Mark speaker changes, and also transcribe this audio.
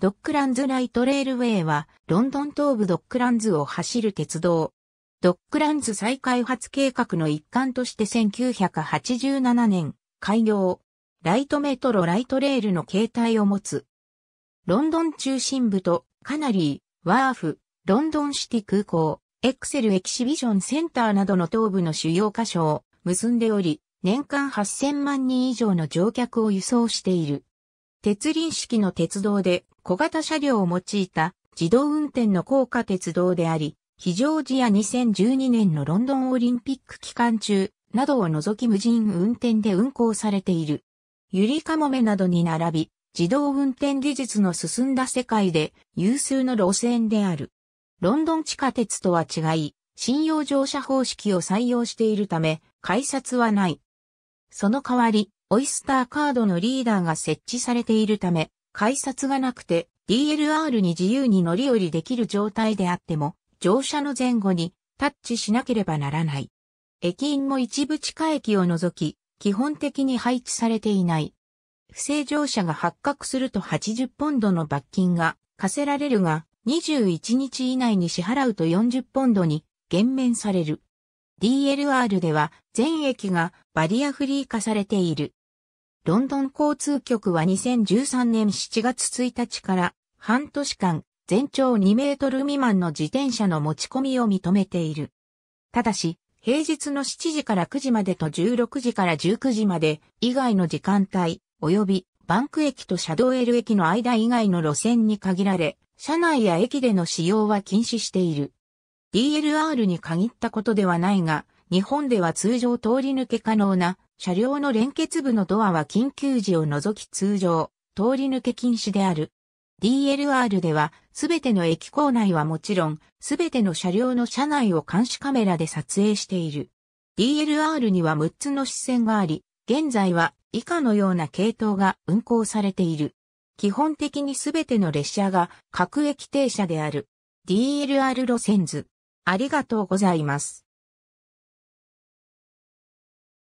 Speaker 1: ドックランズライトレールウェイは、ロンドン東部ドックランズを走る鉄道。ドックランズ再開発計画の一環として1987年、開業。ライトメトロライトレールの形態を持つ。ロンドン中心部とカナリー、ワーフ、ロンドンシティ空港、エクセルエキシビションセンターなどの東部の主要箇所を結んでおり、年間8000万人以上の乗客を輸送している。鉄輪式の鉄道で小型車両を用いた自動運転の高架鉄道であり、非常時や2012年のロンドンオリンピック期間中などを除き無人運転で運行されている。ゆりかもめなどに並び、自動運転技術の進んだ世界で有数の路線である。ロンドン地下鉄とは違い、信用乗車方式を採用しているため、改札はない。その代わり、オイスターカードのリーダーが設置されているため、改札がなくて DLR に自由に乗り降りできる状態であっても、乗車の前後にタッチしなければならない。駅員も一部地下駅を除き、基本的に配置されていない。不正乗車が発覚すると80ポンドの罰金が課せられるが、21日以内に支払うと40ポンドに減免される。DLR では全駅がバリアフリー化されている。ロンドン交通局は2013年7月1日から半年間全長2メートル未満の自転車の持ち込みを認めている。ただし、平日の7時から9時までと16時から19時まで以外の時間帯、及びバンク駅とシャドーエル駅の間以外の路線に限られ、車内や駅での使用は禁止している。DLR に限ったことではないが、日本では通常通り抜け可能な車両の連結部のドアは緊急時を除き通常、通り抜け禁止である。DLR では、すべての駅構内はもちろん、すべての車両の車内を監視カメラで撮影している。DLR には6つの支線があり、現在は以下のような系統が運行されている。基本的にすべての列車が各駅停車である。DLR 路線図。ありがとうございます。